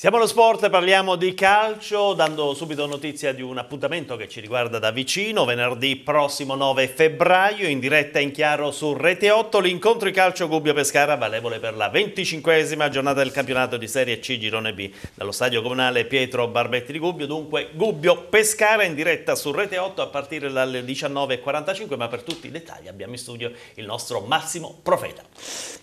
Siamo allo sport, parliamo di calcio, dando subito notizia di un appuntamento che ci riguarda da vicino, venerdì prossimo 9 febbraio, in diretta in chiaro su Rete 8, l'incontro calcio Gubbio-Pescara, valevole per la 25esima giornata del campionato di Serie C Girone B, dallo stadio comunale Pietro Barbetti di Gubbio, dunque Gubbio-Pescara in diretta su Rete 8 a partire dalle 19.45, ma per tutti i dettagli abbiamo in studio il nostro massimo profeta.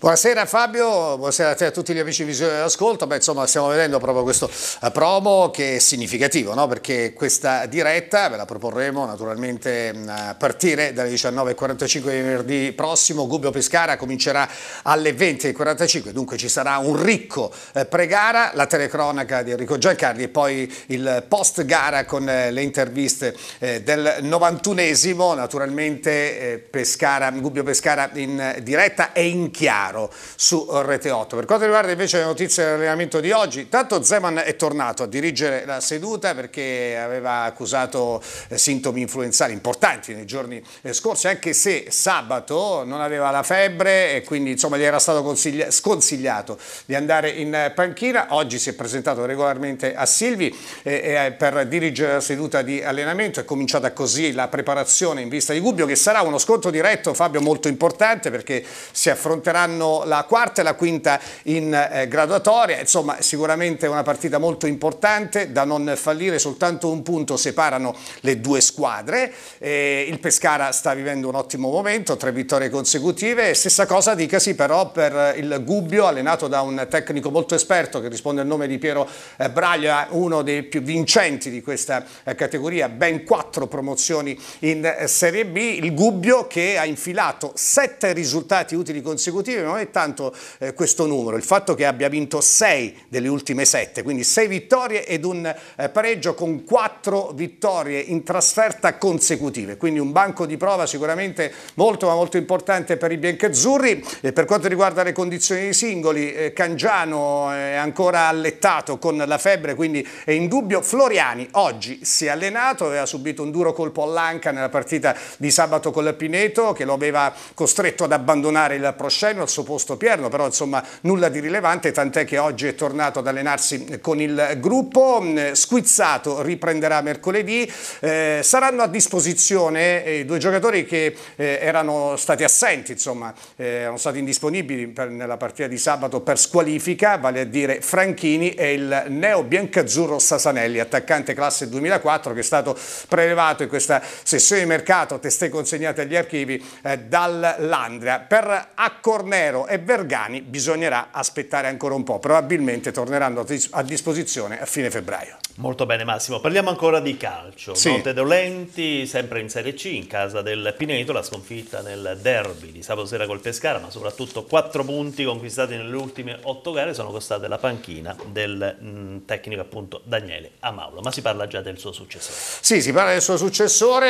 Buonasera Fabio, buonasera a te a tutti gli amici visione dell'ascolto, insomma stiamo vedendo proprio questo eh, promo che è significativo, no? perché questa diretta ve la proporremo naturalmente mm, a partire dalle 19.45 di venerdì prossimo, Gubbio Pescara comincerà alle 20.45, dunque ci sarà un ricco eh, pre-gara, la telecronaca di Enrico Giancarli e poi il post-gara con eh, le interviste del 91esimo, naturalmente Pescara, Gubbio Pescara in diretta e in chiaro su Rete 8. Per quanto riguarda invece le notizie dell'allenamento di oggi, tanto Intanto Zeman è tornato a dirigere la seduta perché aveva accusato eh, sintomi influenzali importanti nei giorni eh, scorsi, anche se sabato non aveva la febbre e quindi insomma, gli era stato sconsigliato di andare in panchina. Oggi si è presentato regolarmente a Silvi eh, per dirigere la seduta di allenamento. È cominciata così la preparazione in vista di Gubbio che sarà uno scontro diretto, Fabio, molto importante perché si affronteranno la quarta e la quinta in graduatoria. Insomma, sicuramente è una partita molto importante da non fallire, soltanto un punto separano le due squadre. Eh, il Pescara sta vivendo un ottimo momento, tre vittorie consecutive. Stessa cosa dicasi però per il Gubbio, allenato da un tecnico molto esperto che risponde al nome di Piero eh, Braglia, uno dei più vincenti di questa eh, categoria, ben quattro promozioni in eh, Serie B. Il Gubbio che ha infilato sette risultati utili consecutivi, non è tanto eh, questo numero, il fatto che abbia vinto sei delle ultime sette 7, quindi 6 vittorie ed un eh, pareggio con 4 vittorie in trasferta consecutive, quindi un banco di prova sicuramente molto ma molto importante per i biancazzurri. E per quanto riguarda le condizioni dei singoli, eh, Cangiano eh, è ancora allettato con la febbre, quindi è in dubbio. Floriani oggi si è allenato, aveva subito un duro colpo all'anca nella partita di sabato con la Pineto che lo aveva costretto ad abbandonare il proscenio al suo posto Pierno, però insomma nulla di rilevante, tant'è che oggi è tornato ad allenare allenarsi con il gruppo. Mm, Squizzato riprenderà mercoledì. Eh, saranno a disposizione eh, i due giocatori che eh, erano stati assenti, insomma, erano stati indisponibili nella partita di sabato per squalifica, vale a dire Franchini e il neo biancazzurro Sasanelli, attaccante classe 2004 che è stato prelevato in questa sessione di mercato, testé consegnate agli archivi, eh, dall'Andria. Per Accornero e Vergani bisognerà aspettare ancora un po', probabilmente torneranno a a disposizione a fine febbraio. Molto bene Massimo, parliamo ancora di calcio, sì. note dolenti, sempre in Serie C, in casa del Pineto, la sconfitta nel derby di sabato sera col Pescara, ma soprattutto quattro punti conquistati nelle ultime otto gare sono costate la panchina del mh, mm, tecnico appunto Daniele Amaulo, ma si parla già del suo successore. Sì, si parla del suo successore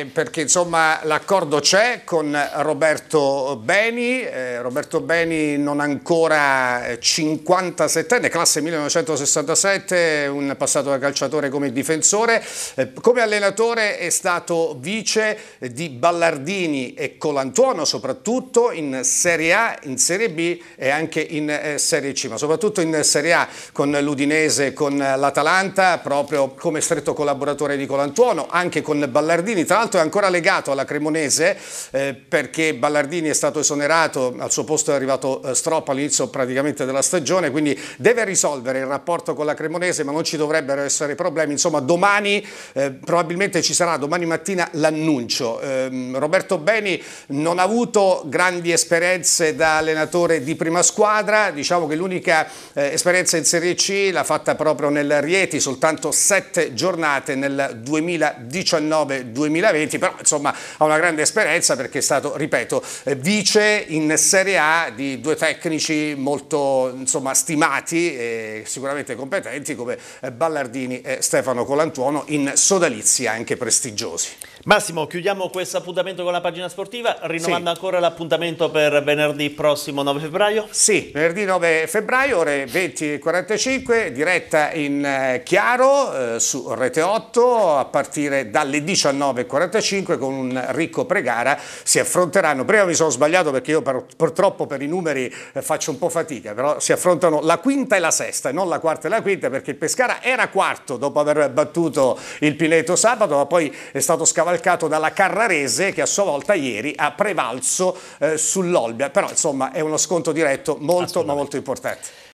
eh, perché insomma l'accordo c'è con Roberto Beni, eh, Roberto Beni non ancora 57enne, classe 1967, un passato da calciatore come difensore, eh, come allenatore è stato vice di Ballardini e Colantuono soprattutto in Serie A, in Serie B e anche in eh, Serie C, ma soprattutto in Serie A con l'Udinese, con l'Atalanta, proprio come stretto collaboratore di Colantuono, anche con Ballardini, tra l'altro è ancora legato alla Cremonese eh, perché Ballardini è stato esonerato, al suo posto è arrivato eh, Stroppa all'inizio praticamente della stagione, quindi deve risolvere risolvere il rapporto con la Cremonese, ma non ci dovrebbero essere problemi. Insomma, domani eh, probabilmente ci sarà domani mattina l'annuncio. Eh, Roberto Beni non ha avuto grandi esperienze da allenatore di prima squadra, diciamo che l'unica eh, esperienza in Serie C l'ha fatta proprio nel Rieti, soltanto sette giornate nel 2019-2020, però insomma ha una grande esperienza perché è stato, ripeto, eh, vice in Serie A di due tecnici molto insomma, stimati. E, eh, sicuramente competenti come eh, Ballardini e Stefano Colantuono in sodalizi anche prestigiosi. Massimo, chiudiamo questo appuntamento con la pagina sportiva, rinnovando sì. ancora l'appuntamento per venerdì prossimo 9 febbraio? Sì, venerdì 9 febbraio ore 20.45, diretta in eh, chiaro eh, su Rete 8 a partire dalle 19.45 con un ricco pregara si affronteranno, prima mi sono sbagliato perché io per, purtroppo per i numeri eh, faccio un po' fatica, però si affrontano la quinta e la sesta sesta e non la quarta e la quinta perché il Pescara era quarto dopo aver battuto il Pineto sabato ma poi è stato scavalcato dalla Carrarese che a sua volta ieri ha prevalso eh, sull'Olbia però insomma è uno sconto diretto molto ma molto importante.